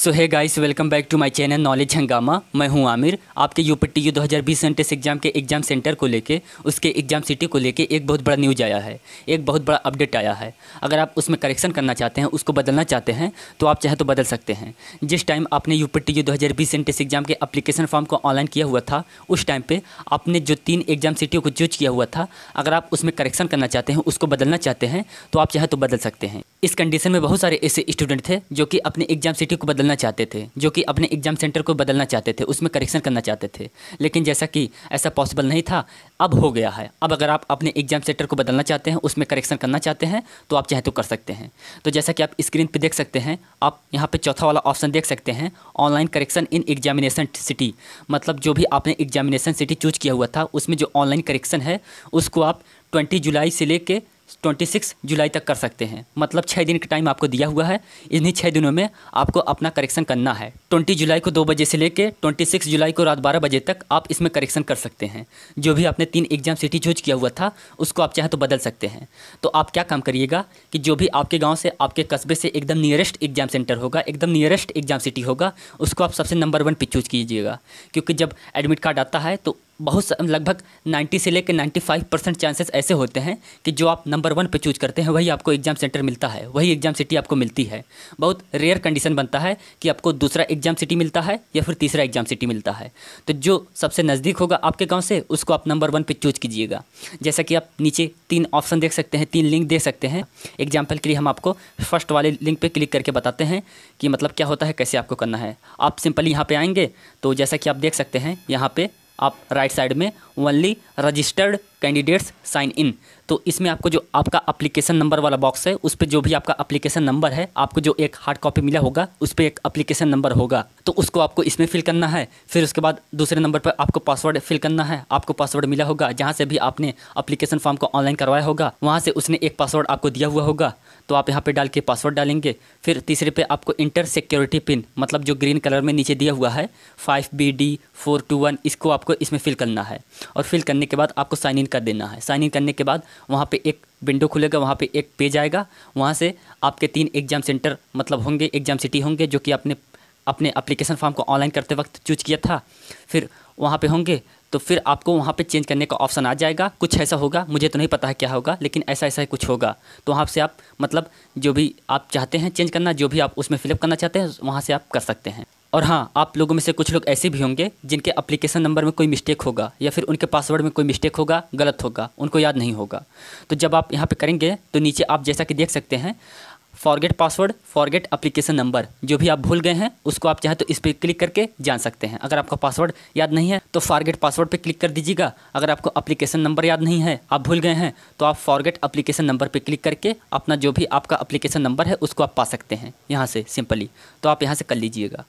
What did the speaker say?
सो है guys welcome back to my channel knowledge Hungama मैं हूं आमिर आपके पी टी यू दो हज़ार बीस सेंटेंस एग्जाम के एग्जाम सेंटर को लेके उसके एग्जाम सिटी को लेके एक बहुत बड़ा न्यूज आया है एक बहुत बड़ा अपडेट आया है अगर आप उसमें करेक्शन करना चाहते हैं उसको बदलना चाहते हैं तो आप चाहे तो बदल सकते हैं जिस टाइम आपने पी टी यू दो हज़ार बीस एग्जाम के अप्लीकेशन फॉर्म को ऑनलाइन किया हुआ था उस टाइम पर आपने जो तीन एग्जाम सिटियों को चूज किया हुआ था अगर आप उसमें करेक्शन करना चाहते हैं उसको बदलना चाहते हैं तो आप चाहे तो बदल सकते हैं इस कंडीशन में बहुत सारे ऐसे स्टूडेंट थे जो कि अपने एग्जाम सिटी को बदलना बदलना चाहते थे जो कि अपने एग्ज़ाम सेंटर को बदलना चाहते थे उसमें करेक्शन करना चाहते थे लेकिन जैसा कि ऐसा पॉसिबल नहीं था अब हो गया है अब अगर आप अपने एग्ज़ाम सेंटर को बदलना चाहते हैं उसमें करेक्शन करना चाहते हैं तो आप चाहे तो कर सकते हैं तो जैसा कि आप स्क्रीन पर देख सकते हैं आप यहाँ पर चौथा वाला ऑप्शन देख सकते हैं online correction in examination city मतलब जो भी आपने एग्जामिनेशन सिटी चूज किया हुआ था उसमें जो ऑनलाइन करेक्शन है उसको आप ट्वेंटी जुलाई से लेकर 26 जुलाई तक कर सकते हैं मतलब छः दिन का टाइम आपको दिया हुआ है इन्हीं छः दिनों में आपको अपना करेक्शन करना है 20 जुलाई को दो बजे से लेकर 26 जुलाई को रात बारह बजे तक आप इसमें करेक्शन कर सकते हैं जो भी आपने तीन एग्जाम सिटी चूज किया हुआ था उसको आप चाहें तो बदल सकते हैं तो आप क्या काम करिएगा कि जो भी आपके गाँव से आपके कस्बे से एकदम नियरेस्ट एग्जाम सेंटर होगा एकदम नियरेस्ट एग्जाम सिटी होगा उसको आप सबसे नंबर वन पर चूज कीजिएगा क्योंकि जब एडमिट कार्ड आता है तो बहुत लगभग 90 से लेकर 95 परसेंट चांसेस ऐसे होते हैं कि जो आप नंबर वन पे चूज करते हैं वही आपको एग्ज़ाम सेंटर मिलता है वही एग्ज़ाम सिटी आपको मिलती है बहुत रेयर कंडीशन बनता है कि आपको दूसरा एग्ज़ाम सिटी मिलता है या फिर तीसरा एग्ज़ाम सिटी मिलता है तो जो सबसे नज़दीक होगा आपके गाँव से उसको आप नंबर वन पर चूज कीजिएगा जैसा कि आप नीचे तीन ऑप्शन देख सकते हैं तीन लिंक देख सकते हैं एग्जाम्पल के लिए हम आपको फर्स्ट वाले लिंक पर क्लिक करके बताते हैं कि मतलब क्या होता है कैसे आपको करना है आप सिंपली यहाँ पर आएँगे तो जैसा कि आप देख सकते हैं यहाँ पर आप राइट साइड में only registered candidates sign in तो इसमें आपको जो आपका अप्लीकेशन नंबर वाला बॉक्स है उस पर जो भी आपका अप्लीकेशन नंबर है आपको जो एक हार्ड कॉपी मिला होगा उस पर एक अप्लीकेशन नंबर होगा तो उसको आपको इसमें फिल करना है फिर उसके बाद दूसरे नंबर पर आपको पासवर्ड फिल करना है आपको पासवर्ड मिला होगा जहाँ से भी आपने अप्लीकेशन फॉर्म को ऑनलाइन करवाया होगा वहाँ से उसने एक पासवर्ड आपको दिया हुआ होगा तो आप यहाँ पर डाल के पासवर्ड डालेंगे फिर तीसरे पर आपको इंटर सिक्योरिटी पिन मतलब जो ग्रीन कलर में नीचे दिया हुआ है five B D four two one इसको आपको इसमें फिल करना है और फिल करने के बाद आपको साइन इन कर देना है साइन इन करने के बाद वहाँ पे एक विंडो खुलेगा वहाँ पे एक पेज आएगा वहाँ से आपके तीन एग्जाम सेंटर मतलब होंगे एग्जाम सिटी होंगे जो कि आपने अपने अप्लीकेशन फॉर्म को ऑनलाइन करते वक्त चूज किया था फिर वहाँ पे होंगे तो फिर आपको वहाँ पे चेंज करने का ऑप्शन आ जाएगा कुछ ऐसा होगा मुझे तो नहीं पता है क्या होगा लेकिन ऐसा ऐसा कुछ होगा तो वहाँ से आप मतलब जो भी आप चाहते हैं चेंज करना जो भी आप उसमें फिलअप करना चाहते हैं वहाँ से आप कर सकते हैं और हाँ आप लोगों में से कुछ लोग ऐसे भी होंगे जिनके अप्लीकेशन नंबर में कोई मिस्टेक होगा या फिर उनके पासवर्ड में कोई मिस्टेक होगा गलत होगा उनको याद नहीं होगा तो जब आप यहाँ पे करेंगे तो नीचे आप जैसा कि देख सकते हैं forget password forget application number जो भी आप भूल गए हैं उसको आप चाहें तो इस पर क्लिक करके जान सकते हैं अगर आपका पासवर्ड याद नहीं है तो फॉरगेट पासवर्ड पर क्लिक कर दीजिएगा अगर आपको अप्लीकेशन नंबर याद नहीं है आप भूल गए हैं तो आप फॉरगेट अप्लीकेशन नंबर पर क्लिक करके अपना जो भी आपका अप्लीकेशन नंबर है उसको आप पा सकते हैं यहाँ से सिंपली तो आप यहाँ से कर लीजिएगा